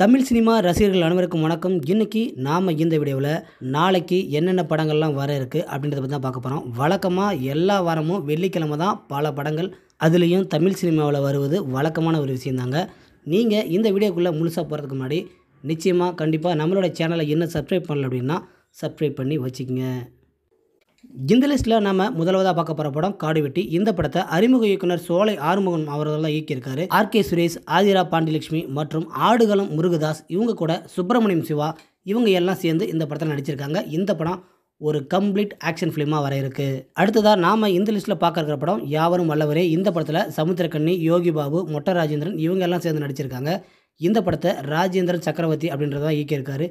Tamil cinema ரசிகர்கள் அனைவருக்கும் வணக்கம் இன்னைக்கு நாம் இந்த வீடியோவில் நாளைக்கு என்னென்ன படங்கள்லாம் வர இருக்குது அப்படின்றத பற்றி தான் பார்க்க போகிறோம் வழக்கமாக எல்லா வாரமும் வெள்ளிக்கிழமை தான் பல படங்கள் அதுலேயும் தமிழ் சினிமாவில் வருவது வழக்கமான ஒரு விஷயந்தாங்க நீங்கள் இந்த வீடியோக்குள்ளே முழுசாக போகிறதுக்கு முன்னாடி நிச்சயமாக கண்டிப்பாக நம்மளோட சேனலை என்ன சப்ஸ்கிரைப் பண்ணல அப்படின்னா சப்ஸ்கிரைப் பண்ணி வச்சுக்கோங்க இந்த லிஸ்ட்டில் நம்ம முதலாவதாக பார்க்க போகிற படம் காடுவெட்டி இந்த படத்தை அறிமுக இயக்குனர் சோலை ஆறுமுகம் அவர்களெல்லாம் இயக்கியிருக்காரு ஆர் கே சுரேஷ் ஆதிரா பாண்டிலட்சுமி மற்றும் ஆடுகளம் முருகதாஸ் இவங்க கூட சுப்பிரமணியம் சிவா இவங்க எல்லாம் சேர்ந்து இந்த படத்தில் நடிச்சிருக்காங்க இந்த படம் ஒரு கம்ப்ளீட் ஆக்ஷன் ஃபிலிமாக வர இருக்கு அடுத்ததாக நாம் இந்த லிஸ்ட்டில் பார்க்குற படம் யாவரும் வல்லவரே இந்த படத்தில் சமுத்திரக்கண்ணி யோகி பாபு மொட்டராஜேந்திரன் ராஜேந்திரன் இவங்க எல்லாம் சேர்ந்து நடிச்சிருக்காங்க இந்த படத்தை ராஜேந்திரன் சக்கரவர்த்தி அப்படின்றதான் இயக்கியிருக்காரு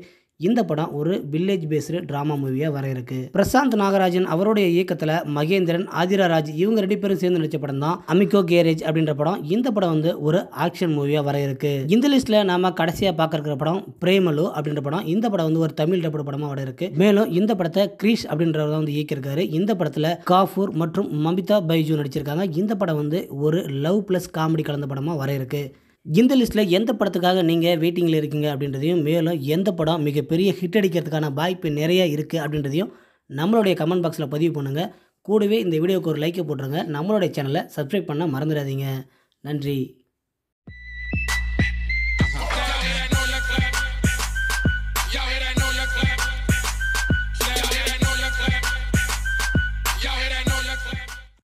இந்த படம் ஒரு வில்லேஜ் பேஸ்டு ட்ராமா மூவியாக வர இருக்கு பிரசாந்த் நாகராஜன் அவருடைய இயக்கத்தில் மகேந்திரன் ஆதிராராஜ் இவங்க ரெண்டு பேரும் சேர்ந்து நடிச்ச படம் தான் அமிகோ கேரேஜ் அப்படின்ற படம் இந்த படம் வந்து ஒரு ஆக்ஷன் மூவியாக வர இருக்கு இந்த லிஸ்ட்ல நாம கடைசியாக பார்க்கற படம் பிரேமலு அப்படின்ற படம் இந்த படம் வந்து ஒரு தமிழ் டப்பு படமாக வர இருக்கு மேலும் இந்த படத்தை கிரீஷ் அப்படின்றவர் தான் வந்து இயக்கியிருக்காரு இந்த படத்தில் காஃபூர் மற்றும் மமிதா பைஜு நடிச்சிருக்காங்க இந்த படம் வந்து ஒரு லவ் பிளஸ் காமெடி கலந்த படமாக வர இருக்கு இந்த லிஸ்ட்டில் எந்த படத்துக்காக நீங்கள் வெயிட்டிங்கில் இருக்கீங்க அப்படின்றதையும் மேலும் எந்த படம் மிகப்பெரிய ஹிட் அடிக்கிறதுக்கான வாய்ப்பு நிறைய இருக்குது அப்படின்றதையும் நம்மளுடைய கமெண்ட் பாக்ஸில் பதிவு பண்ணுங்கள் கூடவே இந்த வீடியோவுக்கு ஒரு லைக்கை போட்டுருங்க நம்மளுடைய சேனலை சப்ஸ்கிரைப் பண்ண மறந்துடாதீங்க நன்றி